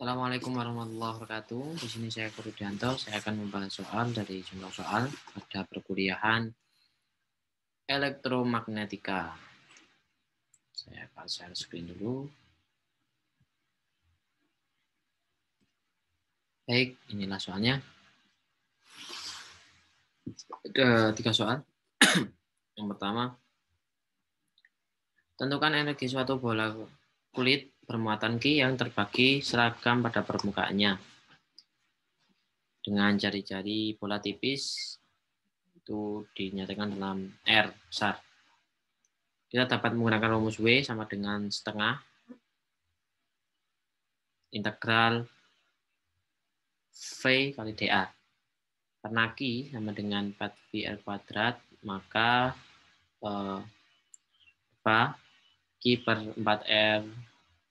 Assalamualaikum warahmatullahi wabarakatuh. Di sini saya Kurudianto. Saya akan membahas soal dari jumlah soal pada perkuliahan elektromagnetika. Saya akan share screen dulu. Baik, inilah soalnya. Ada tiga soal. Yang pertama, tentukan energi suatu bola kulit bermuatan Ki yang terbagi seragam pada permukaannya. Dengan jari-jari bola tipis, itu dinyatakan dalam R besar. Kita dapat menggunakan rumus W sama dengan setengah integral V kali dA. Karena Ki sama dengan 4VR kuadrat, maka eh, apa, Ki per 4R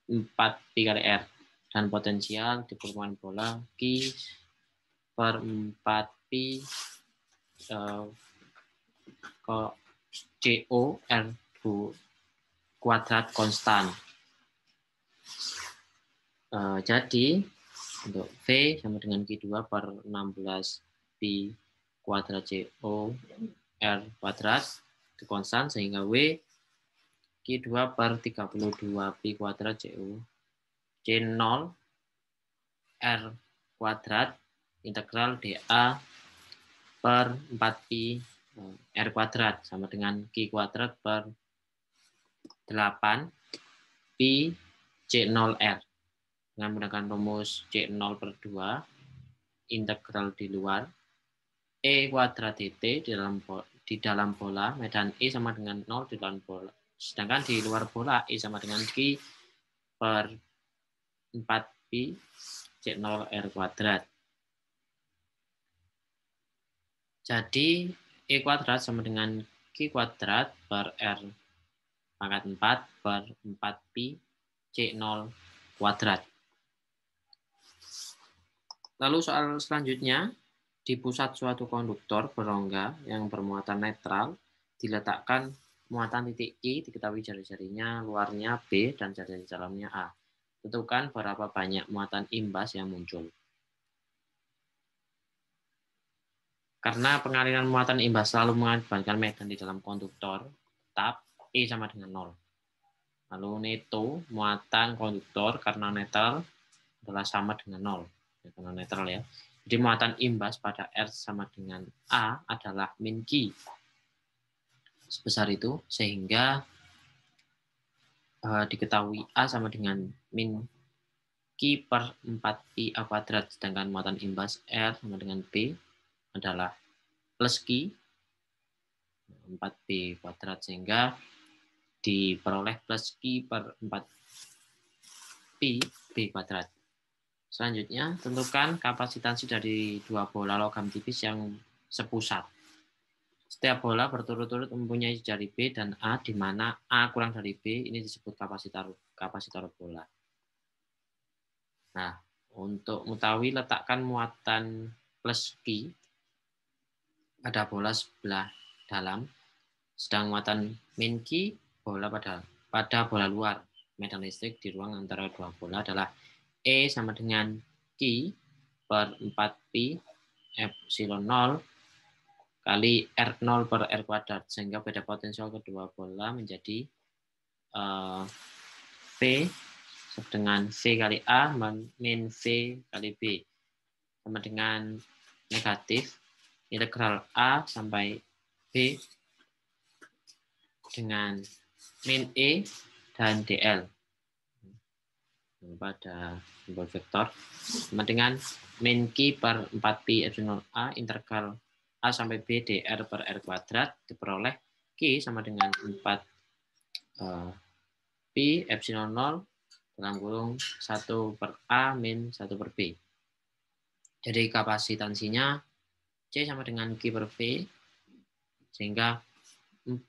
4 P kali R dan potensial di permukaan bola Q per 4 P uh, ke CO R kuadrat konstan. Uh, jadi untuk V sama dengan Q2 per 16 pi kuadrat CO R kuadrat itu konstan sehingga W Q2 per 32 Pi kuadrat CU C0 R kuadrat integral DA per 4 Pi R kuadrat sama dengan Q kuadrat per 8 Pi C0 R dengan menggunakan rumus C0 per 2 integral di luar E kuadrat DT di dalam di dalam bola medan E sama dengan 0 di dalam bola Sedangkan di luar bola I sama dengan Q per 4Pi C0 R kuadrat. Jadi E kuadrat sama dengan Q kuadrat per R pangkat 4 per 4Pi C0 kuadrat. Lalu soal selanjutnya, di pusat suatu konduktor berongga yang bermuatan netral diletakkan Muatan titik I diketahui jari-jarinya luarnya B dan jari dalamnya A. Tentukan berapa banyak muatan imbas yang muncul. Karena pengaliran muatan imbas selalu mengakibatkan medan di dalam konduktor, tetap I sama dengan 0. Lalu neto muatan konduktor karena netral adalah sama dengan 0. Ya, karena netral ya. Jadi muatan imbas pada R sama dengan A adalah min Q sebesar itu sehingga uh, diketahui A sama dengan min Q per 4I A kuadrat sedangkan muatan imbas R sama dengan B adalah plus Q 4B kuadrat sehingga diperoleh plus Q per 4 P B kuadrat. Selanjutnya, tentukan kapasitansi dari dua bola logam tipis yang sepusat. Setiap bola berturut-turut mempunyai jari B dan A, di mana A kurang dari B ini disebut kapasitor, kapasitor bola. Nah, untuk mengetahui letakkan muatan plus Q pada bola sebelah dalam, sedang muatan min Q bola pada, pada bola luar. Medan listrik di ruang antara dua bola adalah E sama dengan Q per 4 pi epsilon 0 kali R0 per R kuadrat, sehingga beda potensial kedua bola menjadi P eh, dengan C kali A min C kali B sama dengan negatif integral A sampai B dengan min E dan DL pada simbol vektor sama dengan min Q per 4 pi epsilon A integral A sampai B dr per R kuadrat diperoleh Q sama dengan 4 uh, eh, Pi epsilon 0 dalam kurung 1 per A min 1 per B. Jadi kapasitansinya C sama dengan Q per V sehingga 4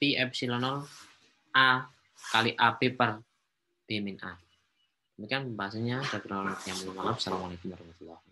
pi epsilon 0 A kali AB per B min A. Demikian pembahasannya. Assalamualaikum warahmatullahi wabarakatuh.